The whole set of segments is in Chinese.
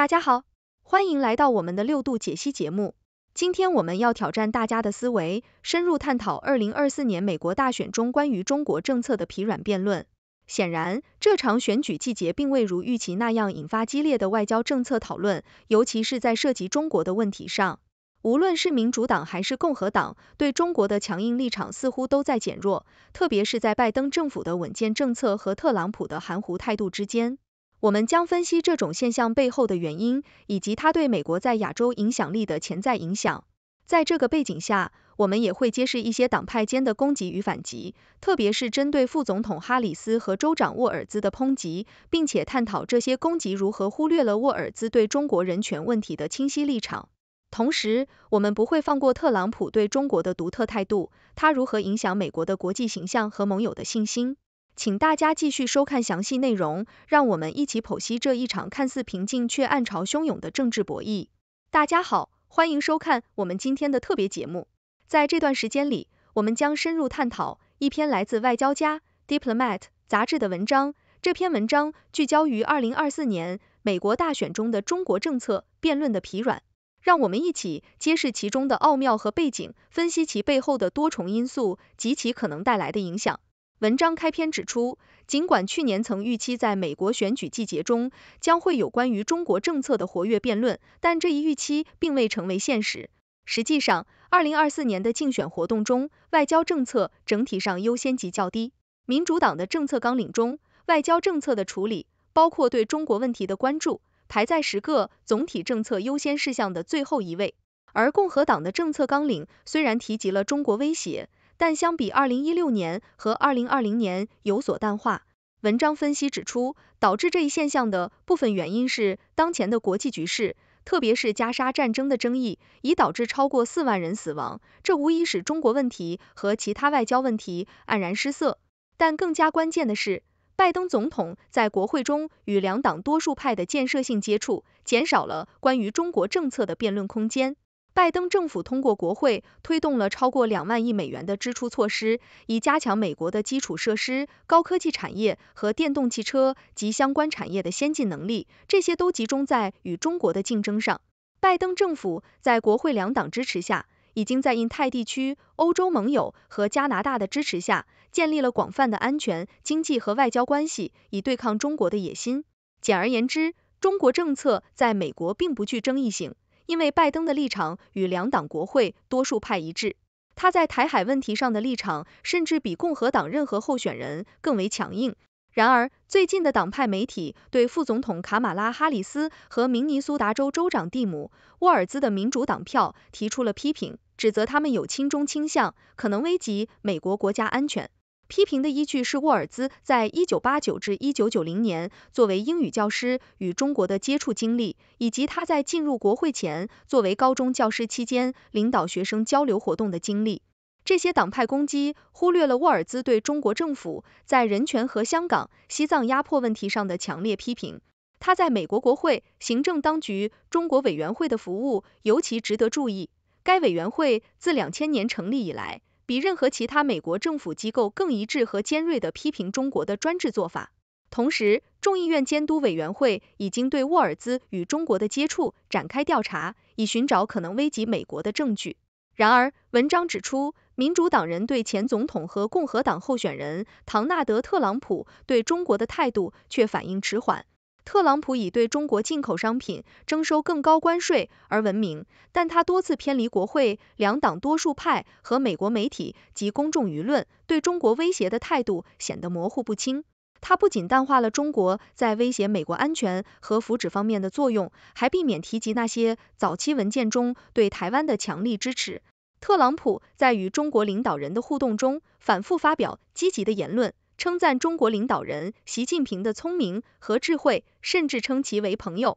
大家好，欢迎来到我们的六度解析节目。今天我们要挑战大家的思维，深入探讨二零二四年美国大选中关于中国政策的疲软辩论。显然，这场选举季节并未如预期那样引发激烈的外交政策讨论，尤其是在涉及中国的问题上。无论是民主党还是共和党，对中国的强硬立场似乎都在减弱，特别是在拜登政府的稳健政策和特朗普的含糊态度之间。我们将分析这种现象背后的原因，以及它对美国在亚洲影响力的潜在影响。在这个背景下，我们也会揭示一些党派间的攻击与反击，特别是针对副总统哈里斯和州长沃尔兹的抨击，并且探讨这些攻击如何忽略了沃尔兹对中国人权问题的清晰立场。同时，我们不会放过特朗普对中国的独特态度，他如何影响美国的国际形象和盟友的信心。请大家继续收看详细内容，让我们一起剖析这一场看似平静却暗潮汹涌的政治博弈。大家好，欢迎收看我们今天的特别节目。在这段时间里，我们将深入探讨一篇来自外交家《Diplomat》杂志的文章。这篇文章聚焦于二零二四年美国大选中的中国政策辩论的疲软，让我们一起揭示其中的奥妙和背景，分析其背后的多重因素及其可能带来的影响。文章开篇指出，尽管去年曾预期在美国选举季节中将会有关于中国政策的活跃辩论，但这一预期并未成为现实。实际上，2024年的竞选活动中，外交政策整体上优先级较低。民主党的政策纲领中，外交政策的处理包括对中国问题的关注，排在十个总体政策优先事项的最后一位。而共和党的政策纲领虽然提及了中国威胁。但相比二零一六年和二零二零年有所淡化。文章分析指出，导致这一现象的部分原因是当前的国际局势，特别是加沙战争的争议已导致超过四万人死亡，这无疑使中国问题和其他外交问题黯然失色。但更加关键的是，拜登总统在国会中与两党多数派的建设性接触，减少了关于中国政策的辩论空间。拜登政府通过国会推动了超过两万亿美元的支出措施，以加强美国的基础设施、高科技产业和电动汽车及相关产业的先进能力。这些都集中在与中国的竞争上。拜登政府在国会两党支持下，已经在印太地区、欧洲盟友和加拿大的支持下，建立了广泛的安全、经济和外交关系，以对抗中国的野心。简而言之，中国政策在美国并不具争议性。因为拜登的立场与两党国会多数派一致，他在台海问题上的立场甚至比共和党任何候选人更为强硬。然而，最近的党派媒体对副总统卡马拉·哈里斯和明尼苏达州州长蒂姆·沃尔兹的民主党票提出了批评，指责他们有亲中倾向，可能危及美国国家安全。批评的依据是沃尔兹在一九八九至一九九零年作为英语教师与中国的接触经历，以及他在进入国会前作为高中教师期间领导学生交流活动的经历。这些党派攻击忽略了沃尔兹对中国政府在人权和香港、西藏压迫问题上的强烈批评。他在美国国会行政当局中国委员会的服务尤其值得注意。该委员会自两千年成立以来。比任何其他美国政府机构更一致和尖锐地批评中国的专制做法。同时，众议院监督委员会已经对沃尔兹与中国的接触展开调查，以寻找可能危及美国的证据。然而，文章指出，民主党人对前总统和共和党候选人唐纳德·特朗普对中国的态度却反应迟缓。特朗普以对中国进口商品征收更高关税而闻名，但他多次偏离国会两党多数派和美国媒体及公众舆论对中国威胁的态度，显得模糊不清。他不仅淡化了中国在威胁美国安全和福祉方面的作用，还避免提及那些早期文件中对台湾的强力支持。特朗普在与中国领导人的互动中反复发表积极的言论。称赞中国领导人习近平的聪明和智慧，甚至称其为朋友。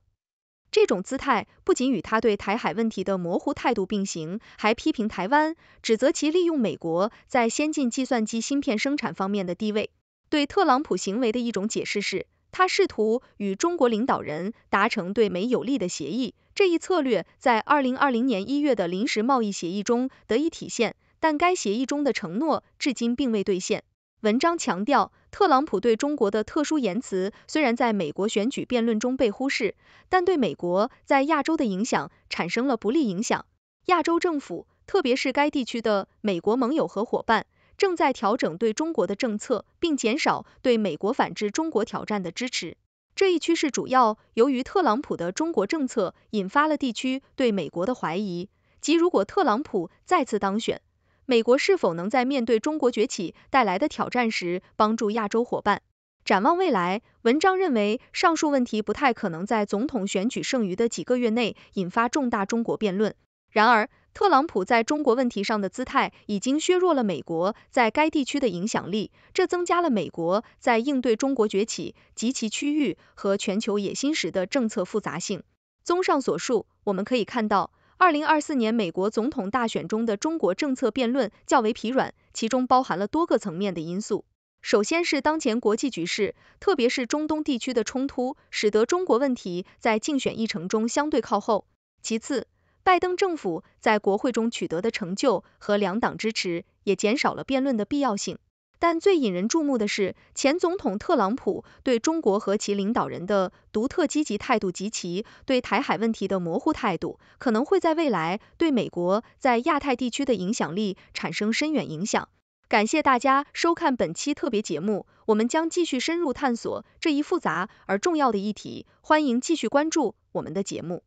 这种姿态不仅与他对台海问题的模糊态度并行，还批评台湾，指责其利用美国在先进计算机芯片生产方面的地位。对特朗普行为的一种解释是，他试图与中国领导人达成对美有利的协议。这一策略在二零二零年一月的临时贸易协议中得以体现，但该协议中的承诺至今并未兑现。文章强调，特朗普对中国的特殊言辞虽然在美国选举辩论中被忽视，但对美国在亚洲的影响产生了不利影响。亚洲政府，特别是该地区的美国盟友和伙伴，正在调整对中国的政策，并减少对美国反制中国挑战的支持。这一趋势主要由于特朗普的中国政策引发了地区对美国的怀疑，即如果特朗普再次当选。美国是否能在面对中国崛起带来的挑战时帮助亚洲伙伴？展望未来，文章认为上述问题不太可能在总统选举剩余的几个月内引发重大中国辩论。然而，特朗普在中国问题上的姿态已经削弱了美国在该地区的影响力，这增加了美国在应对中国崛起及其区域和全球野心时的政策复杂性。综上所述，我们可以看到。二零二四年美国总统大选中的中国政策辩论较为疲软，其中包含了多个层面的因素。首先是当前国际局势，特别是中东地区的冲突，使得中国问题在竞选议程中相对靠后。其次，拜登政府在国会中取得的成就和两党支持，也减少了辩论的必要性。但最引人注目的是，前总统特朗普对中国和其领导人的独特积极态度及其对台海问题的模糊态度，可能会在未来对美国在亚太地区的影响力产生深远影响。感谢大家收看本期特别节目，我们将继续深入探索这一复杂而重要的议题，欢迎继续关注我们的节目。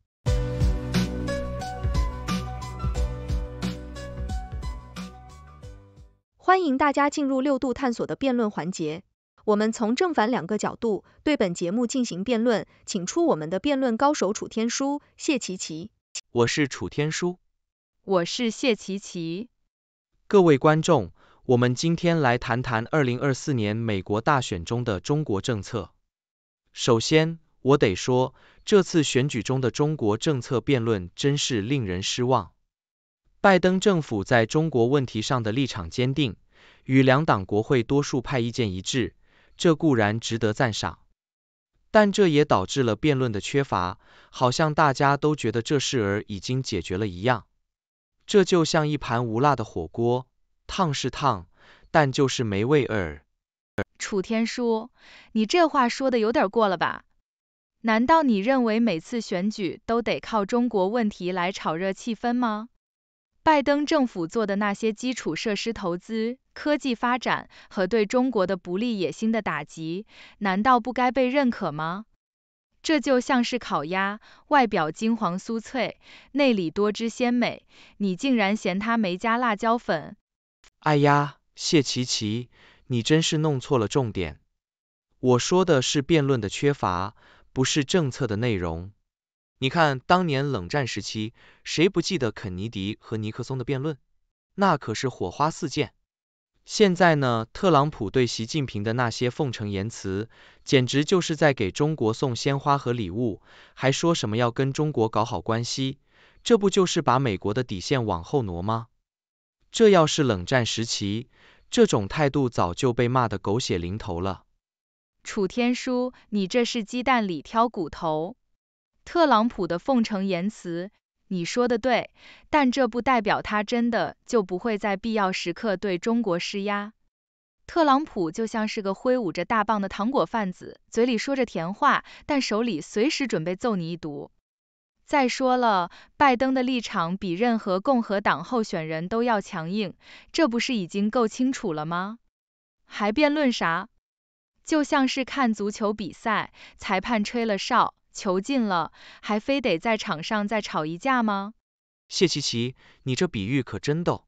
欢迎大家进入六度探索的辩论环节。我们从正反两个角度对本节目进行辩论，请出我们的辩论高手楚天舒、谢琪琪。我是楚天舒，我是谢琪琪。各位观众，我们今天来谈谈二零二四年美国大选中的中国政策。首先，我得说，这次选举中的中国政策辩论真是令人失望。拜登政府在中国问题上的立场坚定，与两党国会多数派意见一致，这固然值得赞赏，但这也导致了辩论的缺乏，好像大家都觉得这事儿已经解决了一样。这就像一盘无辣的火锅，烫是烫，但就是没味儿。楚天舒，你这话说的有点过了吧？难道你认为每次选举都得靠中国问题来炒热气氛吗？拜登政府做的那些基础设施投资、科技发展和对中国的不利野心的打击，难道不该被认可吗？这就像是烤鸭，外表金黄酥脆，内里多汁鲜美，你竟然嫌它没加辣椒粉？哎呀，谢琪琪，你真是弄错了重点。我说的是辩论的缺乏，不是政策的内容。你看，当年冷战时期，谁不记得肯尼迪和尼克松的辩论？那可是火花四溅。现在呢，特朗普对习近平的那些奉承言辞，简直就是在给中国送鲜花和礼物，还说什么要跟中国搞好关系，这不就是把美国的底线往后挪吗？这要是冷战时期，这种态度早就被骂得狗血淋头了。楚天舒，你这是鸡蛋里挑骨头。特朗普的奉承言辞，你说的对，但这不代表他真的就不会在必要时刻对中国施压。特朗普就像是个挥舞着大棒的糖果贩子，嘴里说着甜话，但手里随时准备揍你一毒。再说了，拜登的立场比任何共和党候选人都要强硬，这不是已经够清楚了吗？还辩论啥？就像是看足球比赛，裁判吹了哨。囚禁了，还非得在场上再吵一架吗？谢琪琪，你这比喻可真逗。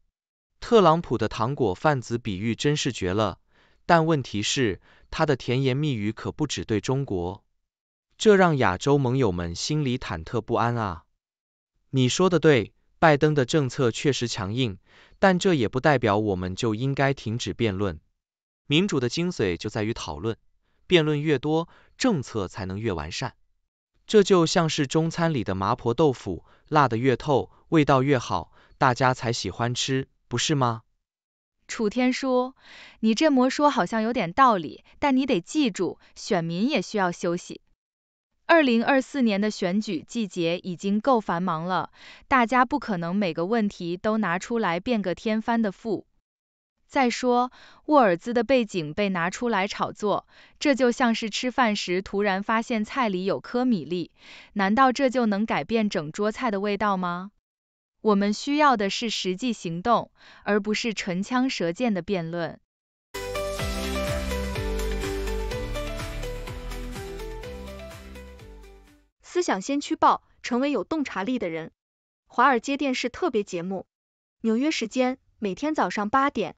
特朗普的糖果贩子比喻真是绝了。但问题是，他的甜言蜜语可不只对中国，这让亚洲盟友们心里忐忑不安啊。你说的对，拜登的政策确实强硬，但这也不代表我们就应该停止辩论。民主的精髓就在于讨论，辩论越多，政策才能越完善。这就像是中餐里的麻婆豆腐，辣的越透，味道越好，大家才喜欢吃，不是吗？楚天说：“你这么说好像有点道理，但你得记住，选民也需要休息。二零二四年的选举季节已经够繁忙了，大家不可能每个问题都拿出来变个天翻的覆。”再说，沃尔兹的背景被拿出来炒作，这就像是吃饭时突然发现菜里有颗米粒，难道这就能改变整桌菜的味道吗？我们需要的是实际行动，而不是唇枪舌剑的辩论。思想先驱报，成为有洞察力的人。华尔街电视特别节目，纽约时间每天早上八点。